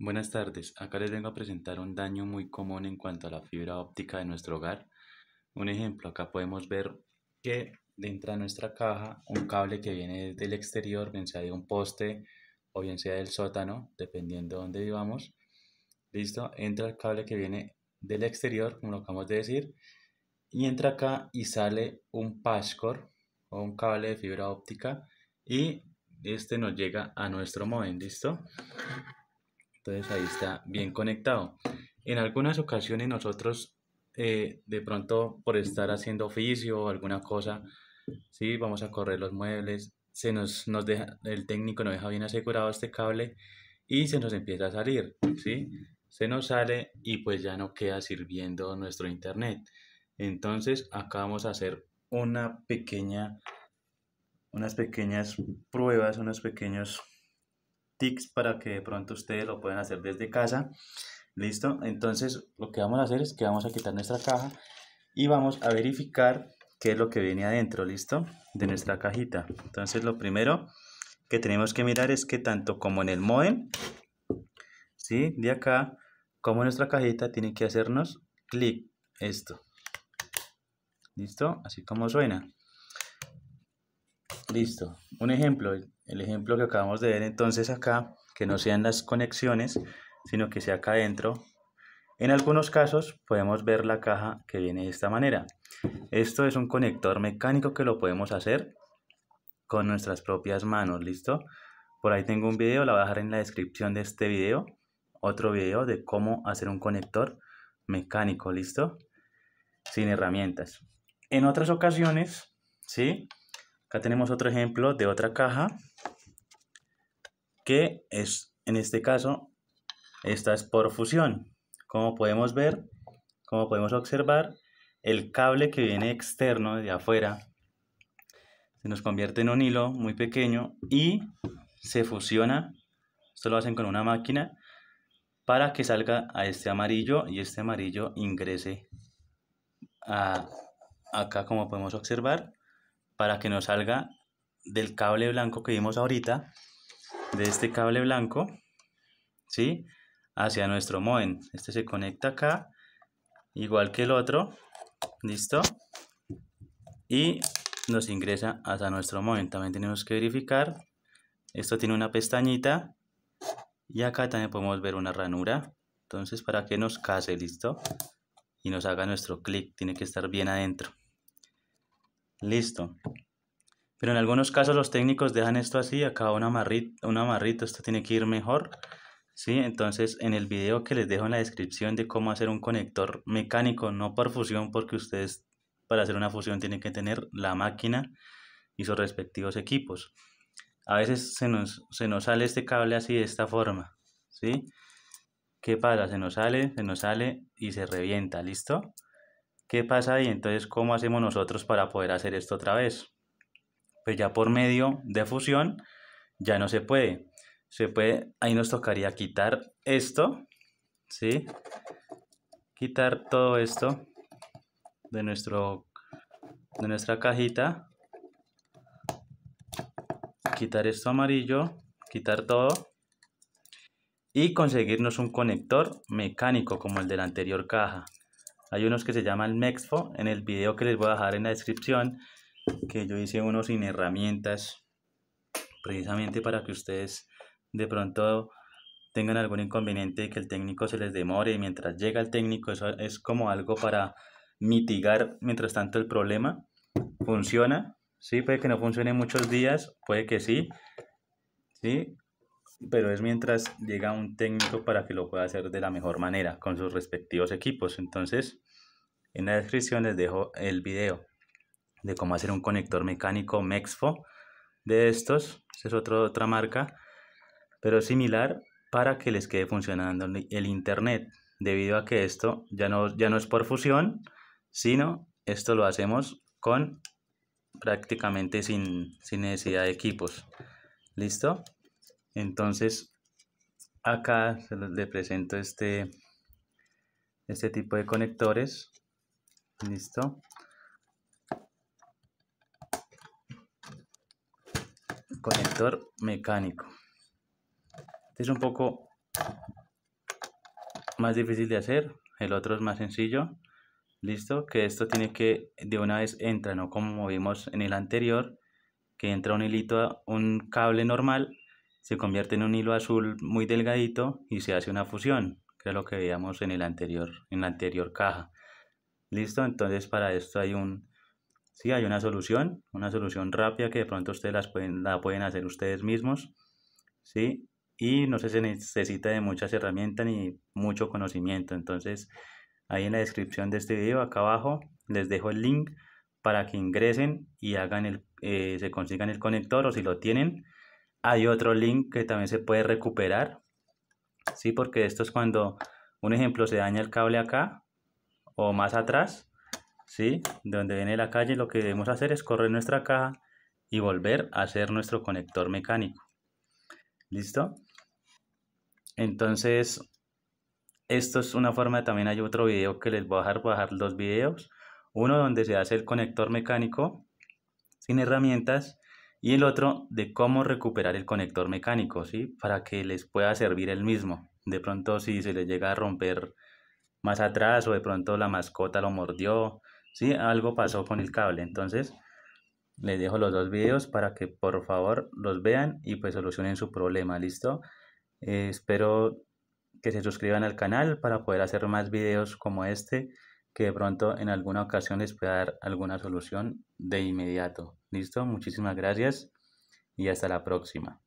Buenas tardes, acá les vengo a presentar un daño muy común en cuanto a la fibra óptica de nuestro hogar. Un ejemplo, acá podemos ver que dentro de nuestra caja un cable que viene del exterior, bien sea de un poste o bien sea del sótano, dependiendo de dónde vivamos. Listo, entra el cable que viene del exterior, como lo acabamos de decir, y entra acá y sale un patchcore o un cable de fibra óptica y este nos llega a nuestro móvil, ¿listo? Entonces ahí está bien conectado. En algunas ocasiones nosotros eh, de pronto por estar haciendo oficio o alguna cosa, sí, vamos a correr los muebles, se nos, nos deja, el técnico nos deja bien asegurado este cable y se nos empieza a salir, ¿sí? Se nos sale y pues ya no queda sirviendo nuestro internet. Entonces acá vamos a hacer una pequeña, unas pequeñas pruebas, unos pequeños tics para que de pronto ustedes lo puedan hacer desde casa. Listo, entonces lo que vamos a hacer es que vamos a quitar nuestra caja y vamos a verificar qué es lo que viene adentro, listo, de nuestra cajita. Entonces lo primero que tenemos que mirar es que tanto como en el modem, ¿sí? De acá, como en nuestra cajita, tiene que hacernos clic, esto. ¿Listo? Así como suena. Listo. Un ejemplo, el ejemplo que acabamos de ver entonces acá, que no sean las conexiones, sino que sea acá adentro. En algunos casos podemos ver la caja que viene de esta manera. Esto es un conector mecánico que lo podemos hacer con nuestras propias manos, ¿listo? Por ahí tengo un video, la voy a dejar en la descripción de este video. Otro video de cómo hacer un conector mecánico, ¿listo? Sin herramientas. En otras ocasiones, ¿sí? Acá tenemos otro ejemplo de otra caja que es, en este caso, esta es por fusión. Como podemos ver, como podemos observar, el cable que viene externo de afuera se nos convierte en un hilo muy pequeño y se fusiona. Esto lo hacen con una máquina para que salga a este amarillo y este amarillo ingrese acá como podemos observar para que nos salga del cable blanco que vimos ahorita, de este cable blanco, ¿sí? Hacia nuestro modem. Este se conecta acá, igual que el otro, ¿listo? Y nos ingresa hasta nuestro modem. También tenemos que verificar. Esto tiene una pestañita y acá también podemos ver una ranura. Entonces, para que nos case, ¿listo? Y nos haga nuestro clic, tiene que estar bien adentro. Listo. Pero en algunos casos los técnicos dejan esto así, acá un amarrito, un amarrito, esto tiene que ir mejor. ¿sí? Entonces en el video que les dejo en la descripción de cómo hacer un conector mecánico, no por fusión, porque ustedes para hacer una fusión tienen que tener la máquina y sus respectivos equipos. A veces se nos, se nos sale este cable así de esta forma, ¿sí? ¿Qué pasa? Se nos sale, se nos sale y se revienta, ¿listo? ¿Qué pasa ahí? Entonces, ¿cómo hacemos nosotros para poder hacer esto otra vez? Pues ya por medio de fusión ya no se puede. Se puede, ahí nos tocaría quitar esto, ¿sí? Quitar todo esto de, nuestro, de nuestra cajita. Quitar esto amarillo, quitar todo. Y conseguirnos un conector mecánico como el de la anterior caja. Hay unos que se llaman Mexfo, en el video que les voy a dejar en la descripción, que yo hice unos sin herramientas, precisamente para que ustedes de pronto tengan algún inconveniente y que el técnico se les demore mientras llega el técnico, eso es como algo para mitigar mientras tanto el problema. Funciona, sí, puede que no funcione muchos días, puede que sí, sí, pero es mientras llega un técnico para que lo pueda hacer de la mejor manera con sus respectivos equipos. Entonces, en la descripción les dejo el video de cómo hacer un conector mecánico Mexfo de estos. es otro, otra marca, pero similar para que les quede funcionando el internet, debido a que esto ya no, ya no es por fusión, sino esto lo hacemos con prácticamente sin necesidad de equipos. ¿Listo? Entonces, acá se le presento este, este tipo de conectores. Listo. Conector mecánico. Este es un poco más difícil de hacer. El otro es más sencillo. Listo, que esto tiene que de una vez entra, no como vimos en el anterior, que entra un hilito, un cable normal se convierte en un hilo azul muy delgadito y se hace una fusión, que es lo que veíamos en, el anterior, en la anterior caja. ¿Listo? Entonces para esto hay un... Sí, hay una solución, una solución rápida que de pronto ustedes las pueden, la pueden hacer ustedes mismos. ¿Sí? Y no se necesita de muchas herramientas ni mucho conocimiento. Entonces, ahí en la descripción de este video, acá abajo, les dejo el link para que ingresen y hagan el, eh, se consigan el conector o si lo tienen, hay otro link que también se puede recuperar, ¿sí? Porque esto es cuando, un ejemplo, se daña el cable acá o más atrás, ¿sí? Donde viene la calle, lo que debemos hacer es correr nuestra caja y volver a hacer nuestro conector mecánico. ¿Listo? Entonces, esto es una forma, también hay otro video que les voy a dejar, voy a dejar dos videos. Uno donde se hace el conector mecánico sin herramientas y el otro de cómo recuperar el conector mecánico, ¿sí? Para que les pueda servir el mismo. De pronto si se les llega a romper más atrás o de pronto la mascota lo mordió, ¿sí? Algo pasó con el cable. Entonces, les dejo los dos videos para que por favor los vean y pues solucionen su problema, ¿listo? Eh, espero que se suscriban al canal para poder hacer más videos como este que de pronto en alguna ocasión les pueda dar alguna solución de inmediato. ¿Listo? Muchísimas gracias y hasta la próxima.